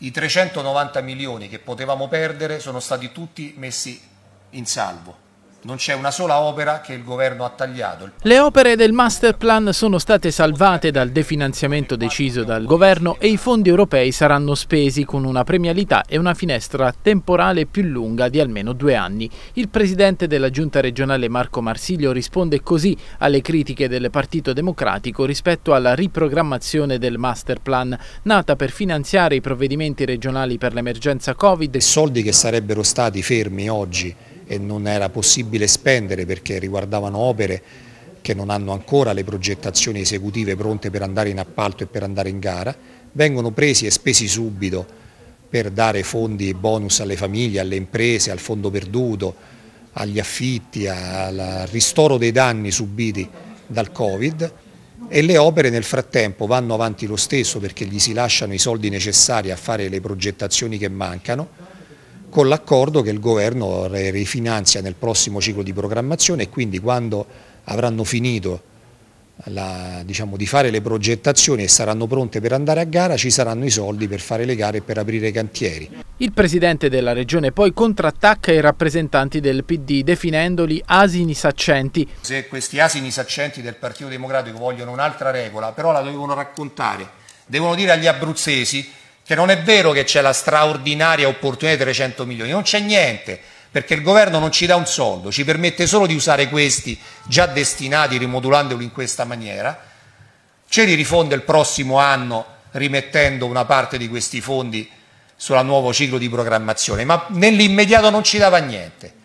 I 390 milioni che potevamo perdere sono stati tutti messi in salvo. Non c'è una sola opera che il governo ha tagliato. Le opere del master plan sono state salvate dal definanziamento deciso dal governo e i fondi europei saranno spesi con una premialità e una finestra temporale più lunga di almeno due anni. Il presidente della giunta regionale Marco Marsiglio risponde così alle critiche del Partito Democratico rispetto alla riprogrammazione del master plan nata per finanziare i provvedimenti regionali per l'emergenza Covid. I Soldi che sarebbero stati fermi oggi e non era possibile spendere perché riguardavano opere che non hanno ancora le progettazioni esecutive pronte per andare in appalto e per andare in gara, vengono presi e spesi subito per dare fondi e bonus alle famiglie, alle imprese, al fondo perduto, agli affitti, al ristoro dei danni subiti dal Covid e le opere nel frattempo vanno avanti lo stesso perché gli si lasciano i soldi necessari a fare le progettazioni che mancano con l'accordo che il governo rifinanzia nel prossimo ciclo di programmazione e quindi quando avranno finito la, diciamo, di fare le progettazioni e saranno pronte per andare a gara, ci saranno i soldi per fare le gare e per aprire i cantieri. Il presidente della regione poi contrattacca i rappresentanti del PD definendoli asini saccenti. Se questi asini saccenti del Partito Democratico vogliono un'altra regola, però la devono raccontare, devono dire agli abruzzesi cioè non è vero che c'è la straordinaria opportunità di 300 milioni, non c'è niente, perché il governo non ci dà un soldo, ci permette solo di usare questi già destinati rimodulandoli in questa maniera, ce li rifonde il prossimo anno rimettendo una parte di questi fondi sulla nuovo ciclo di programmazione, ma nell'immediato non ci dava niente.